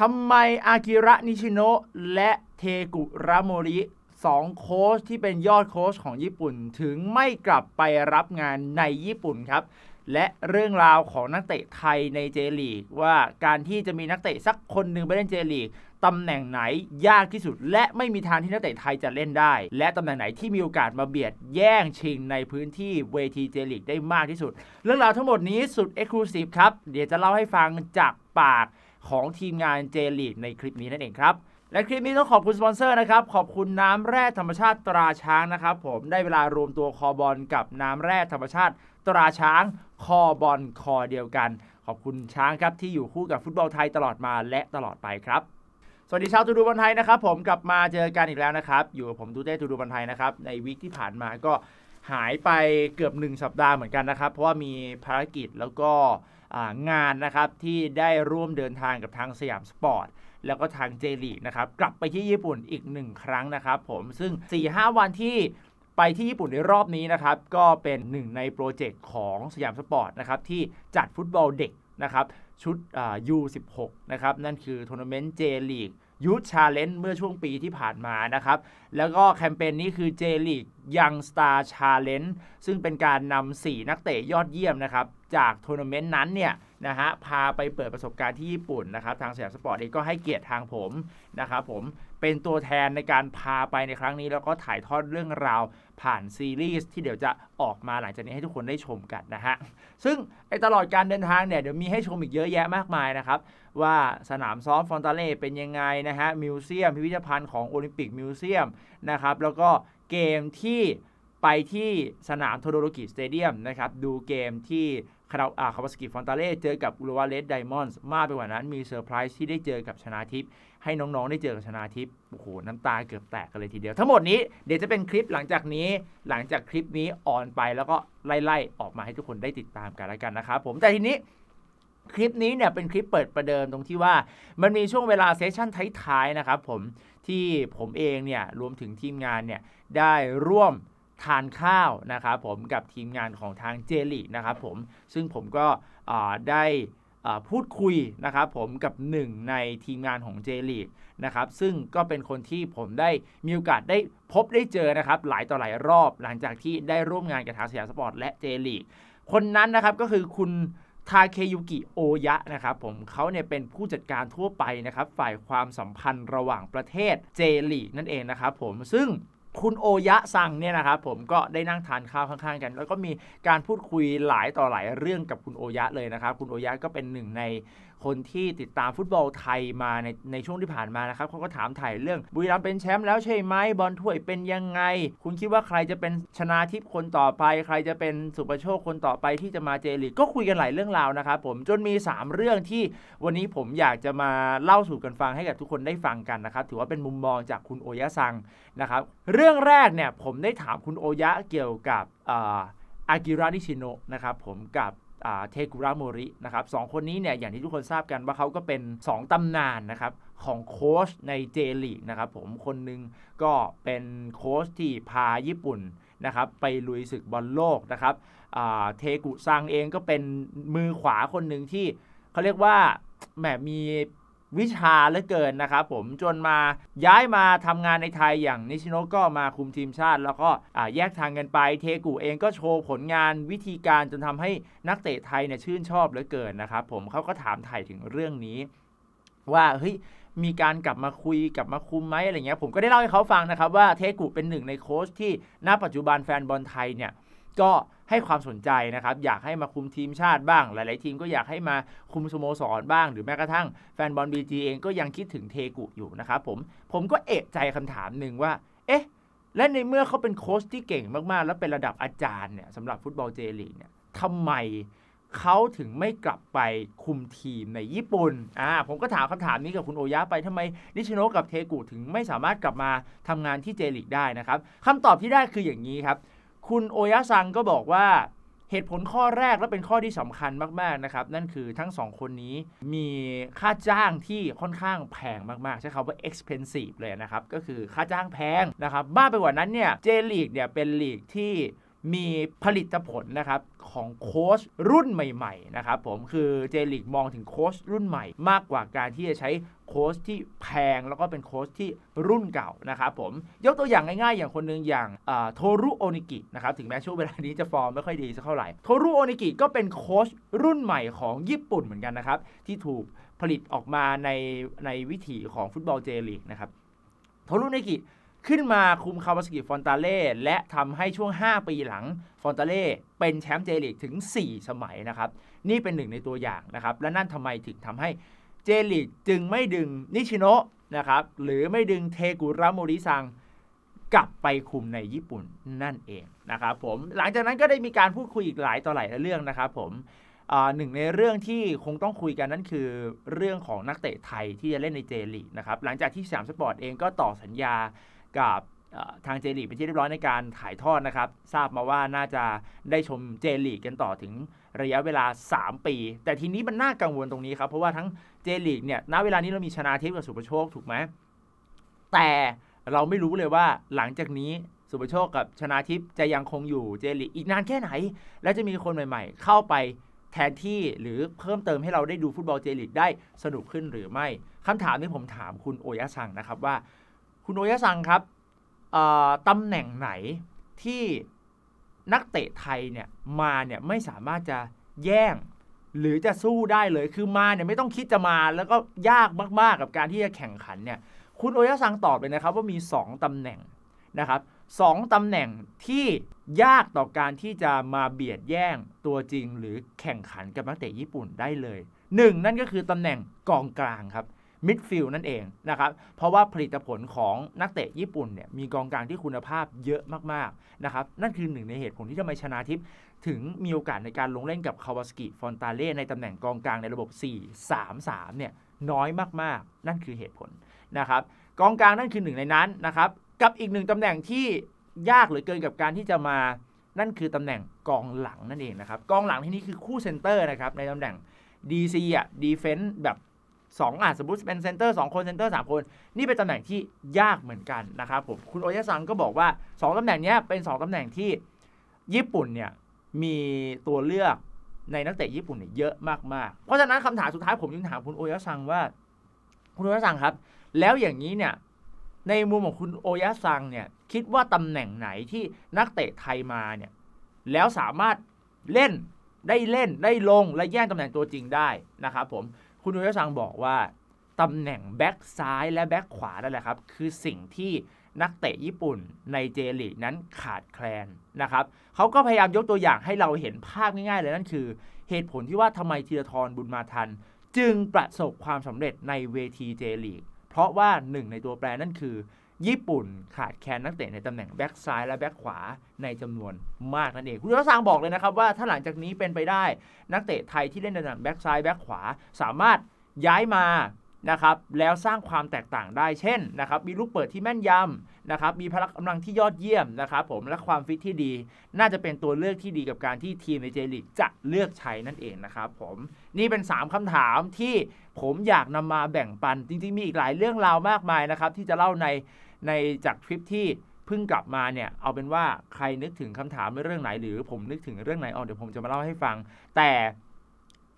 ทำไมอากิระนิชิโนะและเทกุระโมริสองโค้ชที่เป็นยอดโค้ชของญี่ปุ่น ถึงไม่กลับไปรับงานในญี่ปุ่นครับ และเรื่องราวของนักเตะไทยในเจลีก ว่าการที่จะมีนักเตะสักคนหนึ่งไปเล่นเจลีก ตำแหน่งไหนยากที่สุด และไม่มีทางที่นักเตะไทยจะเล่นได้ และตำแหน่งไหนที่มีโอกาสมาเบียดแย่งชิงในพื้นที่เวทีเจลีกได้มากที่สุดเรื่องราวทั้งหมดนี้สุดเอ็กซ์คลูซีฟครับเดี๋ยวจะเล่าให้ฟังจากปากของทีมงานเจลีกในคลิปนี้นั่นเองครับ และคลิปนี้ต้องขอบคุณ สปอนเซอร์นะครับ ขอบคุณน้ำแร่ธรรมชาติตราช้างนะครับผมได้เวลารวมตัวคอบอลกับน้ำแร่ธรรมชาติตราช้าง คอบอลคอเดียวกัน ขอบคุณช้างครับที่อยู่คู่กับฟุตบอลไทยตลอดมาและตลอดไปครับสวัสดีชาวตูดูบอลไทยนะครับ ผมกลับมาเจอกันอีกแล้วนะครับ อยู่กับผมตูเต้ตูดูบอลไทยนะครับในวีคที่ผ่านมาก็หายไปเกือบ1สัปดาห์เหมือนกันนะครับ เพราะว่ามีภารกิจแล้วก็งานนะครับที่ได้ร่วมเดินทางกับทางสยามสปอร์ต แล้วก็ทางเจลีนะครับกลับไปที่ญี่ปุ่นอีกหนึ่งครั้งนะครับผมซึ่ง 4-5 วันที่ไปที่ญี่ปุ่นในรอบนี้นะครับก็เป็นหนึ่งในโปรเจกต์ของสยามสปอร์ตนะครับที่จัดฟุตบอลเด็กนะครับชุด U16 นะครับนั่นคือทัวร์นาเมนต์เจลีกยูทชาเลนจ์เมื่อช่วงปีที่ผ่านมานะครับแล้วก็แคมเปญนนี้คือ J l e a g u ังสตาร์ชาเลน a ์ซึ่งเป็นการนำ4นักเตะยอดเยี่ยมนะครับจากทัวร์นาเมนต์นั้นเนี่ยนะฮะพาไปเปิดประสบการณ์ที่ญี่ปุ่นนะครับทางสยามสปอร์ตเองก็ให้เกียรติทางผมนะครับผมเป็นตัวแทนในการพาไปในครั้งนี้แล้วก็ถ่ายทอดเรื่องราวผ่านซีรีส์ที่เดี๋ยวจะออกมาหลังจากนี้ให้ทุกคนได้ชมกันนะฮะ ซึ่งไอตลอดการเดินทางเนี่ยเดี๋ยวมีให้ชมอีกเยอะแยะมากมายนะครับ ว่าสนามซ้อมฟอนตาเล่เป็นยังไงนะฮะมิวเซียม พิพิธภัณฑ์ของโอลิมปิกมิวเซียมนะครับแล้วก็เกมที่ไปที่สนามโทโดโรกิสเตเดียมนะครับดูเกมที่คาราอาคาบสกิฟอนตาเล่เจอกับอุลวาเลสไดมอนด์มากไปกว่านั้นมีเซอร์ไพรส์ที่ได้เจอกับชนาทิพย์ให้น้องๆได้เจอกับชนาทิพย์โอ้โหน้ำตาเกือบแตกกันเลยทีเดียวทั้งหมดนี้เดี๋ยวจะเป็นคลิปหลังจากนี้หลังจากคลิปนี้ออนไปแล้วก็ไล่ๆออกมาให้ทุกคนได้ติดตามกันแล้วกันนะครับผมแต่ทีนี้คลิปนี้เนี่ยเป็นคลิปเปิดประเดิมตรงที่ว่า มันมีช่วงเวลาเซสชั่นท้ายๆนะครับผมที่ผมเองเนี่ยรวมถึงทีมงานเนี่ยได้ร่วมทานข้าวนะครับผมกับทีมงานของทางเจลินะครับผมซึ่งผมก็ได้พูดคุยนะครับผมกับหนึ่งในทีมงานของเจลีกนะครับซึ่งก็เป็นคนที่ผมได้มีโอกาสได้พบได้เจอนะครับหลายต่อหลายรอบหลังจากที่ได้ร่วมงานกับทางสยามสปอร์ตและเจลีกคนนั้นนะครับก็คือคุณทาเคยุกิโอยะนะครับผมเขาเนี่ยเป็นผู้จัดการทั่วไปนะครับฝ่ายความสัมพันธ์ระหว่างประเทศเจลีกนั่นเองนะครับผมซึ่งคุณโอยะสังเนี่ยนะครับผมก็ได้นั่งทานข้าวข้างๆกัน แล้วก็มีการพูดคุยหลายต่อหลายเรื่องกับคุณโอยะเลยนะครับคุณโอยะก็เป็นหนึ่งในคนที่ติดตามฟุตบอลไทยมาในในช่วงที่ผ่านมานะครับเขาก็ถามถ่ายเรื่องบุรีรัมเป็นแชมป์แล้วใช่ไหมบอลถ้วยเป็นยังไง คุณคิดว่าใครจะเป็นชนาทิพย์คนต่อไป ใครจะเป็นสุประโชคคนต่อไปที่จะมาเจลีกก็คุยกันหลายเรื่องราวนะครับผมจนมี3เรื่องที่วันนี้ผมอยากจะมาเล่าสู่กันฟังให้กับทุกคนได้ฟังกันนะครับถือว่าเป็นมุมมองจากคุณโอยะซังนะครับเรื่องรื่องแรกเนี่ยผมได้ถามคุณโอยะเกี่ยวกับอากิระนิชิโนะนะครับผมกับเทกุระโมรินะครับสองคนนี้เนี่ยอย่างที่ทุกคนทราบกันว่าเขาก็เป็น 2ตำนานนะครับของโค้ชในเจลีกนะครับผมคนนึงก็เป็นโค้ชที่พาญี่ปุ่นนะครับไปลุยศึกบอลโลกนะครับเทกุซังเองก็เป็นมือขวาคนหนึ่งที่เขาเรียกว่าแหมมีวิชาเหลือเกินนะครับผมจนมาย้ายมาทำงานในไทยอย่างนิชิโนก็มาคุมทีมชาติแล้วก็แยกทางกันไปเทกูเองก็โชว์ผลงานวิธีการจนทำให้นักเตะไทยเนี่ยชื่นชอบเหลือเกินนะครับผมเขาก็ถามไทยถึงเรื่องนี้ ว่าเฮ้ยมีการกลับมาคุยกลับมาคุมไหมอะไรเงี้ยผมก็ได้เล่าให้เขาฟังนะครับว่าเทกุเป็นหนึ่งในโค้ชที่ณปัจจุบันแฟนบอลไทยเนี่ยก็ให้ความสนใจนะครับ อยากให้มาคุมทีมชาติบ้าง หลายๆทีมก็อยากให้มาคุมสโมสรบ้าง หรือแม้กระทั่งแฟนบอลบีจีเองก็ยังคิดถึงเทกุอยู่นะครับ ผมผมก็เอะใจคำถามหนึ่งว่าเอ๊ะ และในเมื่อเขาเป็นโค้ชที่เก่งมากๆ แล้วเป็นระดับอาจารย์เนี่ยสำหรับฟุตบอลเจลีกเนี่ยทำไมเขาถึงไม่กลับไปคุมทีมในญี่ปุ่นอ่าผมก็ถามคำถามนี้กับคุณโอยะไปทำไมนิชโนกับเทกุถึงไม่สามารถกลับมาทำงานที่เจลิกได้นะครับคำตอบที่ได้คืออย่างนี้ครับคุณโอยะซังก็บอกว่าเหตุผลข้อแรกและเป็นข้อที่สำคัญมาก ๆ นะครับ นั่นคือทั้งสองคนนี้มีค่าจ้างที่ค่อนข้างแพงมากๆใช้คำว่า expensive เลยนะครับ ก็คือค่าจ้างแพงนะครับมากไปกว่านั้นเนี่ยเจลีกเนี่ยเป็นลีกที่มีผลิตผลนะครับของโค้ชรุ่นใหม่ๆนะครับผมคือเจลิกมองถึงโค้ชรุ่นใหม่มากกว่าการที่จะใช้โค้ชที่แพงแล้วก็เป็นโค้ชที่รุ่นเก่านะครับผมยกตัวอย่างง่ายๆอย่างคนหนึ่งอย่างโทรุโอนิกินะครับถึงแม้ช่วงเวลานี้จะฟอร์มไม่ค่อยดีสักเท่าไหร่โทรุโอนิกิก็เป็นโค้ชรุ่นใหม่ของญี่ปุ่นเหมือนกันนะครับที่ถูกผลิตออกมาในในวิถีของฟุตบอลเจลิกนะครับโทรุโอนิกิขึ้นมาคุมคาวาสกิฟอนตาเล่ และทำให้ช่วง 5 ปีหลัง ฟอนตาเล่ เป็นแชมป์เจลีก ถึง 4 สมัยนะครับนี่เป็นหนึ่งในตัวอย่างนะครับและนั่นทำไมถึงทำให้เจลีก จึงไม่ดึง นิชิโนะนะครับหรือไม่ดึงเทกุระโมริซัง กลับไปคุมในญี่ปุ่นนั่นเองนะครับผมหลังจากนั้นก็ได้มีการพูดคุยอีกหลายต่อหลายเรื่องนะครับผมหนึ่งในเรื่องที่คงต้องคุยกันนั่นคือเรื่องของนักเตะไทยที่จะเล่นในเจลีกนะครับหลังจากที่สามสปอร์ตเองก็ต่อสัญญากับทางเจลีกเป็นที่เรียบร้อยในการถ่ายทอดนะครับ ทราบมาว่าน่าจะได้ชมเจลีกกันต่อถึงระยะเวลา 3 ปี แต่ทีนี้มันน่ากังวลตรงนี้ครับเพราะว่าทั้งเจลีกเนี่ยณเวลานี้เรามีชนาทิพกับสุประโชค ถูกไหม แต่เราไม่รู้เลยว่าหลังจากนี้สุประโชคกับชนาทิพจะยังคงอยู่เจลีกอีกนานแค่ไหน และจะมีคนใหม่ ๆ เข้าไปแทนที่หรือเพิ่มเติมให้เราได้ดูฟุตบอลเจลีกได้สนุกขึ้นหรือไม่คำถามนี้ผมถามคุณโอยะชังนะครับว่าคุณโอยะซังครับตำแหน่งไหนที่นักเตะไทยเนี่ยมาเนี่ยไม่สามารถจะแย่งหรือจะสู้ได้เลย คือมาเนี่ยไม่ต้องคิดจะมาแล้วก็ยากมากๆกับการที่จะแข่งขันเนี่ย คุณโอยะซังตอบเลยนะครับว่ามี 2ตำแหน่งนะครับสองตำแหน่งที่ยากต่อการที่จะมาเบียดแย่ง ตัวจริงหรือแข่งขันกับนักเตะญี่ปุ่นได้เลย 1 นั่นก็คือตำแหน่งกองกลางครับมิดฟิลนั่นเองนะครับ เพราะว่าผลิตผลของนักเตะญี่ปุ่นเนี่ยมีกองกลางที่คุณภาพเยอะมากๆนะครับ นั่นคือหนึ่งในเหตุผลที่ทำไมชนาทิพย์ถึงมีโอกาสในการลงเล่นกับคาวาสกิฟอนตาเล่ในตำแหน่งกองกลางในระบบ 4-3-3 เนี่ยน้อยมากๆ นั่นคือเหตุผลนะครับกองกลางนั่นคือหนึ่งในนั้นนะครับกับอีกหนึ่งตำแหน่งที่ยากเหลือเกินกับการที่จะมา นั่นคือตำแหน่งกองหลังนั่นเองนะครับกองหลังที่นี่คือคู่เซนเตอร์นะครับในตำแหน่ง DC อ่ะดีเฟนต์แบบสองอ่ะสมมติเป็นเซนเตอร์สองคนเซนเตอร์สามคน นี่เป็นตำแหน่งที่ยากเหมือนกันนะครับ ผมคุณโอยาซังก็บอกว่าสองตำแหน่งนี้เป็นสองตำแหน่งที่ญี่ปุ่นเนี่ยมีตัวเลือกในนักเตะญี่ปุ่นเนี่ยเยอะมากๆเพราะฉะนั้นคำถามสุดท้ายผมจึงถามคุณโอยาซังว่า คุณโอยาซังครับ แล้วอย่างนี้เนี่ยในมุมของคุณโอยาซังเนี่ยคิดว่าตำแหน่งไหนที่นักเตะไทยมาเนี่ยแล้วสามารถเล่นได้เล่นได้ลงและแย่งตำแหน่งตัวจริงได้นะครับผมคุณนุ้ยชังบอกว่า ตำแหน่งแบ็กซ้ายและแบ็กขวานั่นแหละครับ คือสิ่งที่นักเตะญี่ปุ่นในเจลีกนั้นขาดแคลนนะครับเขาก็พยายามยกตัวอย่างให้เราเห็นภาพง่ายๆเลยนั่นคือ เหตุผลที่ว่าทำไมธีรทรบุญมาทัน จึงประสบความสำเร็จในเวทีเจลีกเพราะว่าหนึ่งในตัวแปรนั่นคือญี่ปุ่นขาดแคลนนักเตะในตำแหน่งแบ็กซ้ายและแบ็กขวาในจำนวนมากนั่นเองคุณรัศางบอกเลยนะครับว่าถ้าหลังจากนี้เป็นไปได้ นักเตะไทยที่เล่นในตำแหน่งแบ็กซ้ายแบ็กขวาสามารถย้ายมานะครับแล้วสร้างความแตกต่างได้เช่นนะครับมีลูกเปิดที่แม่นยำนะครับมีพลังกำลังที่ยอดเยี่ยมนะครับผมและความฟิตที่ดี น่าจะเป็นตัวเลือกที่ดีกับการที่ทีมในเจลิกจะเลือกใช้นั่นเองนะครับผมนี่เป็น 3 คำถามที่ผมอยากนำมาแบ่งปันจริงๆมีอีกหลายเรื่องราวมากมายนะครับที่จะเล่าในในจากทริปที่เพิ่งกลับมาเนี่ย เอาเป็นว่าใครนึกถึงคำถามเรื่องไหน หรือผมนึกถึงเรื่องไหนออเดี๋ยวผมจะมาเล่าให้ฟัง แต่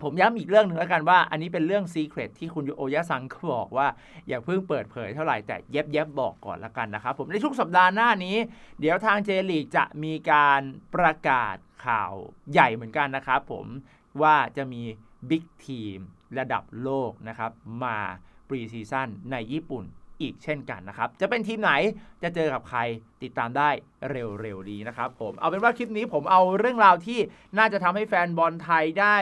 ผมย้ำอีกเรื่องหนึ่งแล้วกันว่าอันนี้เป็นเรื่องซีเครตที่คุณโอยะซังบอกว่าอย่าเพิ่งเปิดเผยเท่าไหร่แต่เย็บเย็บบอกก่อนละกันนะครับ ผมในทุกสัปดาห์หน้านี้ เดี๋ยวทางเจลีกจะมีการประกาศข่าวใหญ่เหมือนกันนะครับผมว่าจะมีบิ๊กทีมระดับโลกนะครับมาปรีซีซั่นในญี่ปุ่นอีก เช่นกันนะครับ จะเป็นทีมไหน จะเจอกับใคร ติดตามได้เร็วๆดีนะครับผม เอาเป็นว่าคลิปนี้ผมเอาเรื่องราวที่น่าจะทำให้แฟนบอลไทยได้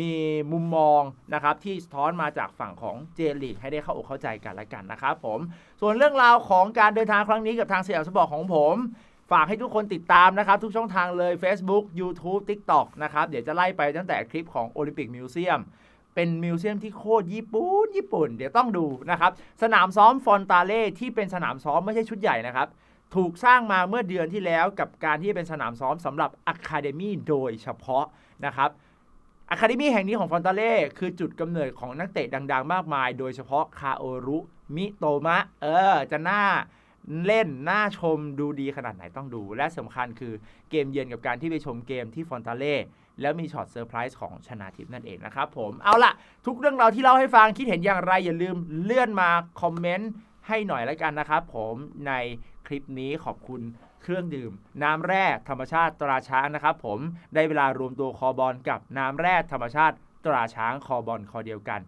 มีมุมมองนะครับที่สะท้อนมาจากฝั่งของ เจลีกให้ได้เข้าอกเข้าใจกันละกันนะครับผม ส่วนเรื่องราวของการเดินทางครั้งนี้กับทางเสียามสปอร์ของผม ฝากให้ทุกคนติดตามนะครับทุกช่องทางเลย Facebook YouTube TikTok นะครับเดี๋ยวจะไล่ไปตั้งแต่คลิปของโอลิมปิกมิวเซียมเป็นมิวเซียมที่โคตรญี่ปุ่น ญี่ปุ่น เดี๋ยวต้องดูนะครับ สนามซ้อมฟอนตาเล่ที่เป็นสนามซ้อมไม่ใช่ชุดใหญ่นะครับ ถูกสร้างมาเมื่อเดือนที่แล้วกับการที่เป็นสนามซ้อมสำหรับอะคาเดมี่โดยเฉพาะนะครับอะคาเดมี่แห่งนี้ของฟอนตาเล่คือจุดกำเนิดของนักเตะดัง ๆ มากมาย โดยเฉพาะคาโอรุมิโตมะเออ จะหน้าเล่นน่าชมดูดีขนาดไหนต้องดู และสำคัญคือเกมเย็นกับการที่ไปชมเกมที่ฟอนตาเล่แล้วมีช็อตเซอร์ไพรส์ของชนะทิพย์นั่นเองนะครับผมเอาล่ะ ทุกเรื่องราวที่เล่าให้ฟังคิดเห็นอย่างไร อย่าลืมเลื่อนมาคอมเมนต์ให้หน่อยละกันนะครับผมในคลิปนี้ขอบคุณเครื่องดื่ม น้ำแร่ธรรมชาติตราช้างนะครับผมได้เวลารวมตัวคอบอลกับน้ำแร่ธรรมชาติตราช้างคอบอลคอเดียวกัน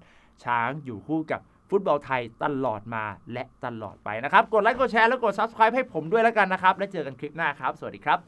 ช้างอยู่คู่กับฟุตบอลไทยตลอดมาและตลอดไปนะครับกดไลค์กดแชร์แล้วกด subscribe ให้ผมด้วยแล้วกันนะครับและเจอกันคลิปหน้าครับ สวัสดีครับ